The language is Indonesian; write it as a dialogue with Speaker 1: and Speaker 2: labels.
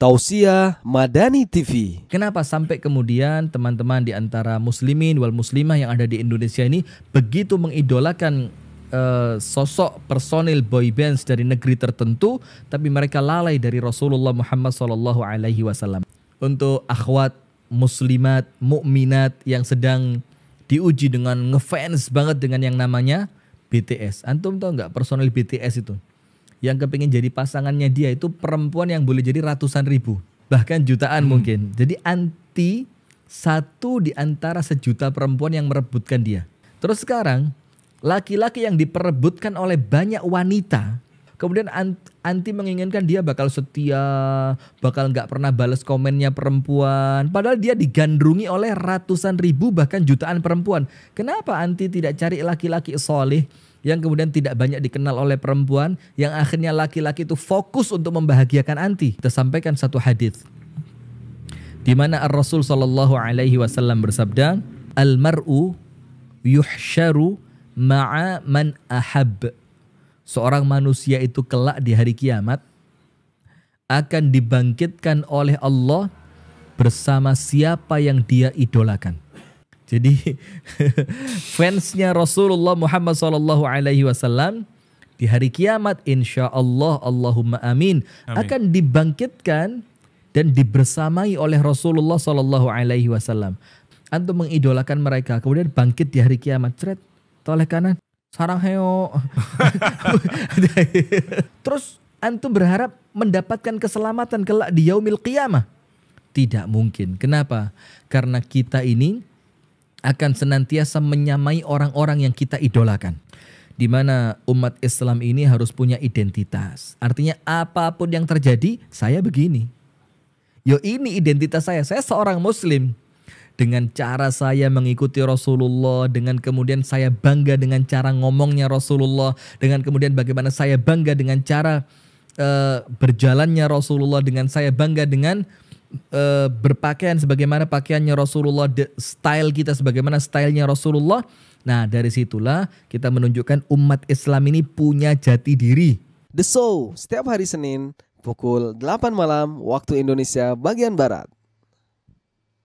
Speaker 1: Tausiah Madani TV. Kenapa sampai kemudian teman-teman di antara muslimin wal muslimah yang ada di Indonesia ini begitu mengidolakan uh, sosok personil boy bands dari negeri tertentu tapi mereka lalai dari Rasulullah Muhammad sallallahu alaihi wasallam. Untuk akhwat muslimat mukminat yang sedang diuji dengan ngefans banget dengan yang namanya BTS. Antum tahu nggak personil BTS itu? yang kepingin jadi pasangannya dia itu perempuan yang boleh jadi ratusan ribu bahkan jutaan hmm. mungkin jadi anti satu di antara sejuta perempuan yang merebutkan dia terus sekarang laki-laki yang diperebutkan oleh banyak wanita Kemudian anti menginginkan dia bakal setia, bakal nggak pernah balas komennya perempuan. Padahal dia digandrungi oleh ratusan ribu bahkan jutaan perempuan. Kenapa anti tidak cari laki-laki soleh yang kemudian tidak banyak dikenal oleh perempuan, yang akhirnya laki-laki itu fokus untuk membahagiakan anti. Kita sampaikan satu hadis di mana Rasul Shallallahu Alaihi Wasallam bersabda, al mar'u yuhsharu ma'a man ahab seorang manusia itu kelak di hari kiamat akan dibangkitkan oleh Allah bersama siapa yang dia idolakan. Jadi fansnya Rasulullah Muhammad Sallallahu Alaihi Wasallam di hari kiamat insya Allah Allahumma amin, amin. akan dibangkitkan dan dibersamai oleh Rasulullah Sallallahu Alaihi Wasallam. Antum mengidolakan mereka kemudian bangkit di hari kiamat. Cret, toleh kanan, sarang heo. Terus antum berharap mendapatkan keselamatan kelak di yaumil qiyamah? Tidak mungkin. Kenapa? Karena kita ini akan senantiasa menyamai orang-orang yang kita idolakan. Di mana umat Islam ini harus punya identitas. Artinya apapun yang terjadi, saya begini. Yo ini identitas saya, saya seorang muslim dengan cara saya mengikuti Rasulullah, dengan kemudian saya bangga dengan cara ngomongnya Rasulullah, dengan kemudian bagaimana saya bangga dengan cara uh, berjalannya Rasulullah, dengan saya bangga dengan uh, berpakaian sebagaimana pakaiannya Rasulullah, style kita sebagaimana stylenya Rasulullah. Nah dari situlah kita menunjukkan umat Islam ini punya jati diri. The Show setiap hari Senin pukul 8 malam waktu Indonesia bagian Barat.